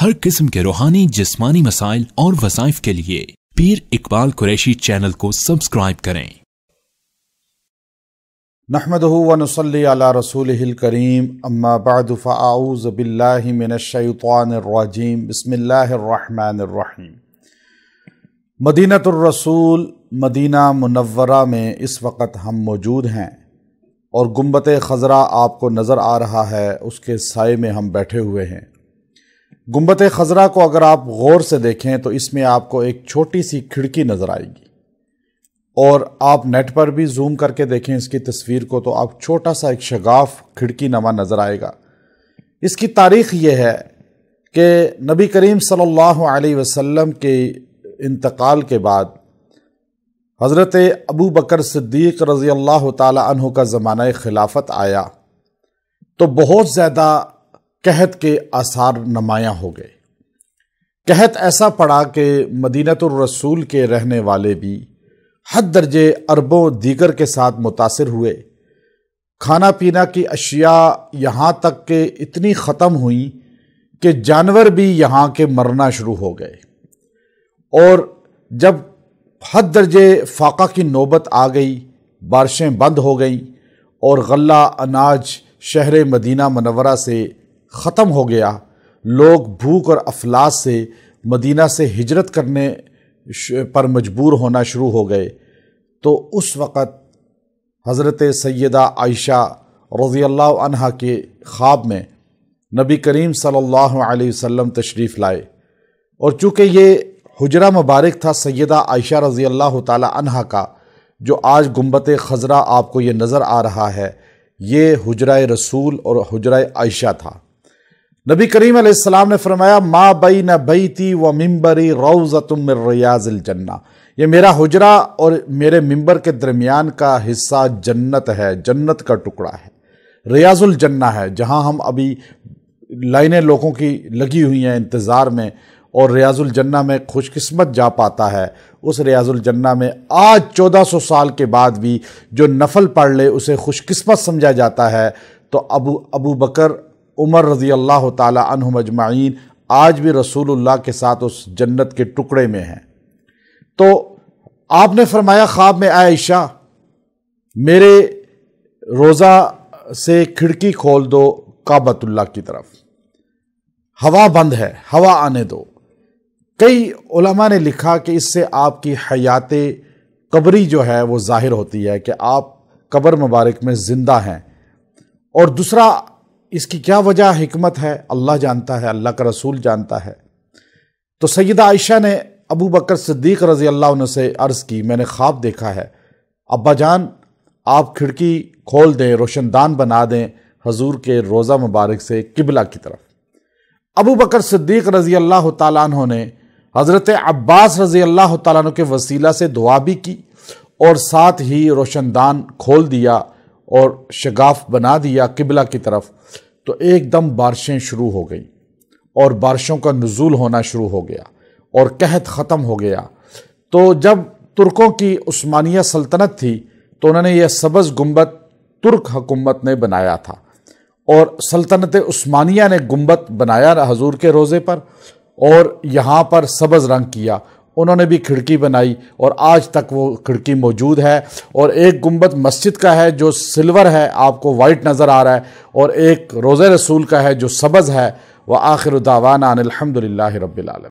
हर किस्म के रूहानी जिस्मानी मसाइल और वसाइफ के लिए पीर इकबाल कुरैशी चैनल को सब्सक्राइब करें नहमदल रसूल करीम अम्माबादफ़ाउज़बिल्लिमिनशैतवानरजीम बसमीम मदीनतरसूल मदीना मुनवरा में इस वक्त हम मौजूद हैं और गुम्बत ख़ज़रा आपको नज़र आ रहा है उसके साय में हम बैठे हुए हैं गुम्बत खजरा को अगर आप गौर से देखें तो इसमें आपको एक छोटी सी खिड़की नज़र आएगी और आप नेट पर भी जूम करके देखें इसकी तस्वीर को तो आप छोटा सा एक शगाफ खिड़की नमा नज़र आएगा इसकी तारीख़ यह है कि नबी करीम सल्लल्लाहु अलैहि वसल्लम के इंतकाल के बाद हज़रत अबू बकर सिद्दीक़ रज़ी अल्लाह ताली का ज़माना ख़िलाफ़त आया तो बहुत ज़्यादा कहत के आसार नमाया हो गए कहत ऐसा पड़ा कि मदीनतुर रसूल के रहने वाले भी हद दर्जे अरबों दीगर के साथ मुतासर हुए खाना पीना की अशिया यहाँ तक के इतनी ख़त्म हुई कि जानवर भी यहाँ के मरना शुरू हो गए और जब हद दर्जे फाका की नौबत आ गई बारिशें बंद हो गईं और गला अनाज शहर मदीना मनवरा से ख़त्म हो गया लोग भूख और अफलास से मदीना से हिजरत करने पर मजबूर होना शुरू हो गए तो उस वक़्त हज़रत सैदा आयशा रज़ी अल्लाह के ख्वाब में नबी करीम सल्लल्लाहु अलैहि वसल्लम तशरीफ़ लाए और चूँकि ये हजरा मुबारक था सैदा आयशा रज़ी अल्लाह तह का जो आज गुम्बत खजरा आपको ये नज़र आ रहा है ये हजरा रसूल और हजरा आयशा था नबी करीम सलाम ने फरमाया मा बई न बई ती व मम्बरी रौज़तम रियाजिल जन्ना ये मेरा हजरा और मेरे मिंबर के दरमियान का हिस्सा जन्नत है जन्नत का टुकड़ा है रियाजुल जन्ना है जहाँ हम अभी लाइनें लोगों की लगी हुई हैं इंतज़ार में और रियाजुल जन्ना में खुशकिस्मत जा पाता है उस रियाजुल जन्ना में आज 1400 साल के बाद भी जो नफल पढ़ ले उसे खुशकिस्मत समझा जाता है तो अबू अबू बकर उमर रज़ी अल्लाह तजमाइन आज भी रसूलुल्लाह के साथ उस जन्नत के टुकड़े में हैं तो आपने फरमाया ख्वाब में आयशा मेरे रोज़ा से खिड़की खोल दो काबतुल्ला की तरफ हवा बंद है हवा आने दो कई उलमा ने लिखा कि इससे आपकी हयात कबरी जो है वो ज़ाहिर होती है कि आप कब्र मुबारक में ज़िंदा हैं और दूसरा इसकी क्या वजह हमत है अल्लाह जानता है अल्लाह का रसूल जानता है तो सैदा आयशा ने अबू बकर सिद्दीक रज़ी अल्लाह से अर्ज़ की मैंने ख्वाब देखा है अब्बा जान आप खिड़की खोल दें रोशनदान बना दें हजूर के रोज़ा मुबारक से किबला की तरफ अबू बकर सिद्दीक रज़ी अल्लाह तु ने हज़रत अब्बास रज़ी अल्लाह तु के वसीला से दुआ भी की और साथ ही रोशनदान खोल दिया और शगाफ बना दिया किबला की तरफ तो एकदम बारिशें शुरू हो गई और बारिशों का नज़ूल होना शुरू हो गया और कहत ख़त्म हो गया तो जब तुर्कों की उस्मानिया सल्तनत थी तो उन्होंने यह सब्ज़ गुम्बद तुर्क हकूमत ने बनाया था और सल्तनत उस्मानिया ने गुम्बद बनाया हजूर के रोज़े पर और यहाँ पर सब्ज़ रंग किया उन्होंने भी खिड़की बनाई और आज तक वो खिड़की मौजूद है और एक गुम्बद मस्जिद का है जो सिल्वर है आपको वाइट नज़र आ रहा है और एक रोज़ रसूल का है जो सबज़ है व आखिर दावाना अनिलहमदिल्ला रबालम